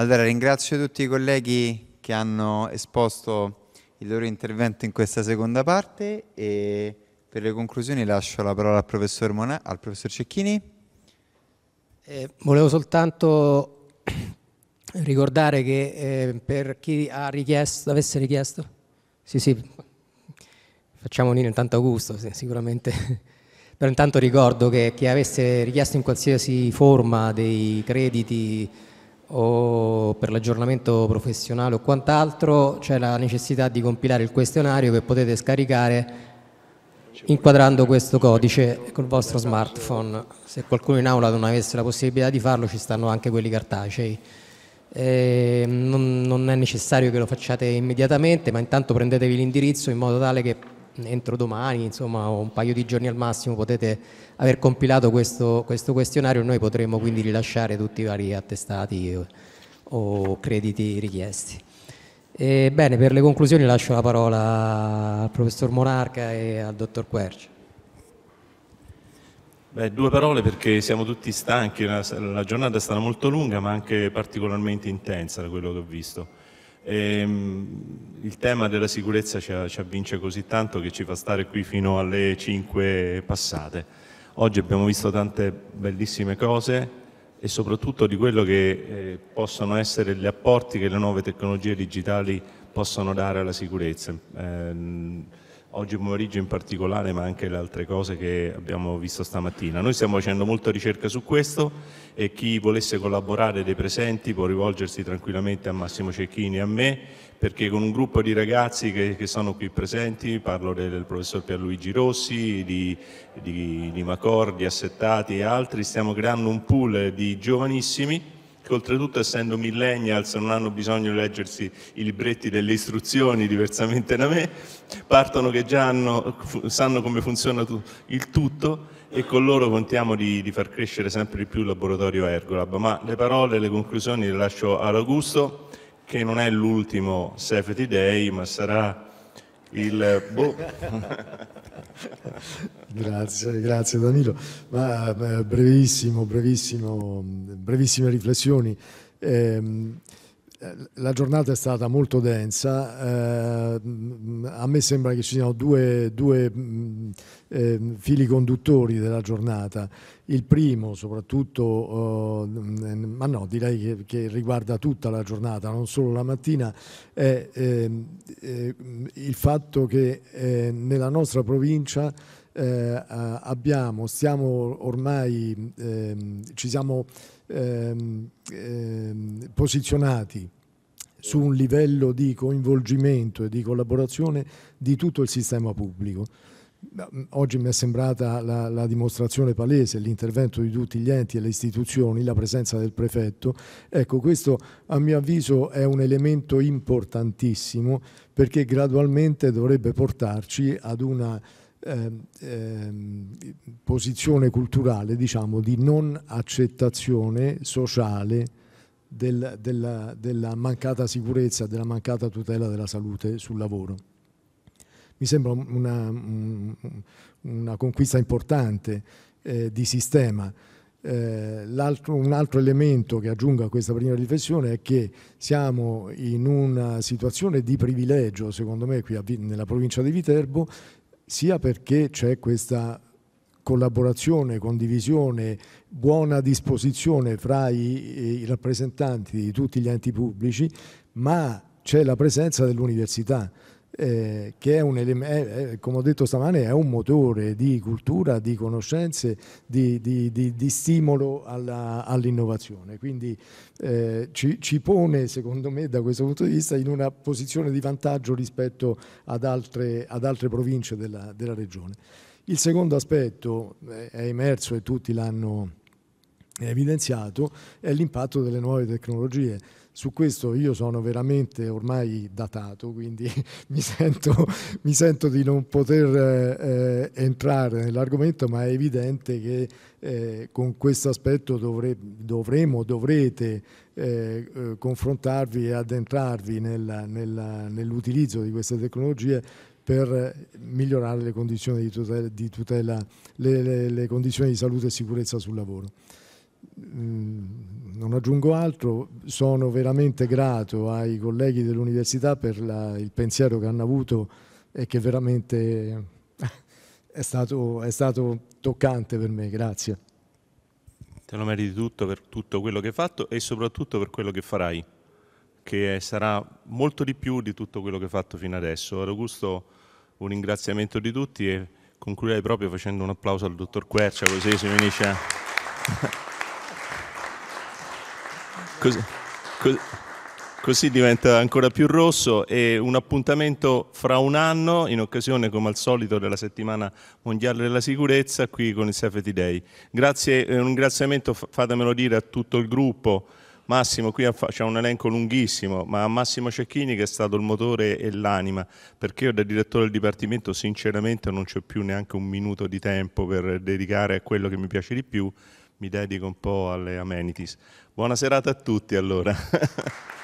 Allora ringrazio tutti i colleghi che hanno esposto il loro intervento in questa seconda parte e per le conclusioni lascio la parola al professor, Mona, al professor Cecchini. Eh, volevo soltanto ricordare che eh, per chi ha richiesto, avesse richiesto, sì sì, facciamo unino intanto Augusto sì, sicuramente, però intanto ricordo che chi avesse richiesto in qualsiasi forma dei crediti o per l'aggiornamento professionale o quant'altro c'è la necessità di compilare il questionario che potete scaricare inquadrando questo codice col vostro smartphone. Se qualcuno in aula non avesse la possibilità di farlo ci stanno anche quelli cartacei. Eh, non, non, è necessario che lo facciate immediatamente, ma intanto prendetevi l'indirizzo in modo tale che entro domani, insomma, o un paio di giorni al massimo, potete aver compilato questo, questo questionario e noi potremo quindi rilasciare tutti i vari attestati o, o crediti richiesti. E bene, per le conclusioni lascio la parola al professor Monarca e al dottor Querci. Beh, due parole perché siamo tutti stanchi, la, la giornata è stata molto lunga ma anche particolarmente intensa da quello che ho visto. E, ehm, il tema della sicurezza ci, ci avvince così tanto che ci fa stare qui fino alle 5 passate. Oggi abbiamo visto tante bellissime cose e soprattutto di quello che eh, possono essere gli apporti che le nuove tecnologie digitali possono dare alla sicurezza. Eh, oggi pomeriggio in particolare, ma anche le altre cose che abbiamo visto stamattina. Noi stiamo facendo molta ricerca su questo e chi volesse collaborare dei presenti può rivolgersi tranquillamente a Massimo Cecchini e a me, perché con un gruppo di ragazzi che, che sono qui presenti, parlo del, professor Pierluigi Rossi, di, di, di Macor, di Assettati e altri, stiamo creando un pool di giovanissimi che oltretutto essendo millennials non hanno bisogno di leggersi i libretti delle istruzioni diversamente da me, partono che già hanno, sanno come funziona il tutto e con loro contiamo di, di, far crescere sempre di più il laboratorio Ergolab. Ma le parole, le conclusioni le lascio ad Augusto, che non è l'ultimo Safety Day, ma sarà il... Boh. Grazie, grazie Danilo. Ma eh, brevissimo, brevissimo, brevissime riflessioni. Ehm, eh, la giornata è stata molto densa, eh, a me sembra che ci siano due, due eh, fili conduttori della giornata. Il primo soprattutto, eh, ma no, direi che, che, riguarda tutta la giornata, non solo la mattina, è ehm, eh, il fatto che eh, nella nostra provincia eh, abbiamo, stiamo ormai, ehm, ci siamo ehm, ehm, posizionati su un livello di coinvolgimento e di collaborazione di tutto il sistema pubblico. Mm, oggi mi è sembrata la, la dimostrazione palese, l'intervento di tutti gli enti e le istituzioni, la presenza del prefetto. Ecco, questo a mio avviso è un elemento importantissimo perché gradualmente dovrebbe portarci ad una eh, eh, posizione culturale diciamo, di non accettazione sociale del, della, della, mancata sicurezza, della mancata tutela della salute sul lavoro. Mi sembra una, una conquista importante eh, di sistema. Eh, altro, un altro elemento che aggiungo a questa prima riflessione è che siamo in una situazione di privilegio, secondo me, qui a, nella provincia di Viterbo, sia perché c'è questa collaborazione, condivisione, buona disposizione fra i, i rappresentanti di tutti gli enti pubblici, ma c'è la presenza dell'università eh, che è un elemento, eh, come ho detto stamane, è un motore di cultura, di conoscenze, di, di, di, di stimolo all'innovazione. Quindi eh, ci, ci, pone, secondo me, da questo punto di vista, in una posizione di vantaggio rispetto ad altre, ad altre province della, della regione. Il secondo aspetto eh, è emerso e tutti l'hanno evidenziato, è l'impatto delle nuove tecnologie su questo io sono veramente ormai datato, quindi mi sento, mi sento di non poter eh, entrare nell'argomento, ma è evidente che eh, con questo aspetto dovre, dovremo, dovrete eh, eh confrontarvi e addentrarvi nell'utilizzo di queste tecnologie per migliorare le condizioni di tutela, di tutela le, le, le condizioni di salute e sicurezza sul lavoro. Mm, non aggiungo altro, sono veramente grato ai colleghi dell'università per la, il pensiero che hanno avuto e che veramente è stato, è stato toccante per me, grazie. Te lo meriti tutto per tutto quello che hai fatto e soprattutto per quello che farai, che sarà molto di più di tutto quello che hai fatto fino adesso. Ad Augusto un ringraziamento di tutti e concluderei proprio facendo un applauso al dottor Quercia così si finisce. Così, così, così, diventa ancora più rosso e un appuntamento fra un anno in occasione come al solito della settimana mondiale della sicurezza qui con il Safety Day. Grazie, eh, un ringraziamento fatemelo dire a tutto il gruppo. Massimo, qui c'è un elenco lunghissimo, ma a Massimo Cecchini che è stato il motore e l'anima, perché io da direttore del Dipartimento sinceramente non c'è più neanche un minuto di tempo per dedicare a quello che mi piace di più, mi dedico un po' alle amenities. Buona serata a tutti allora.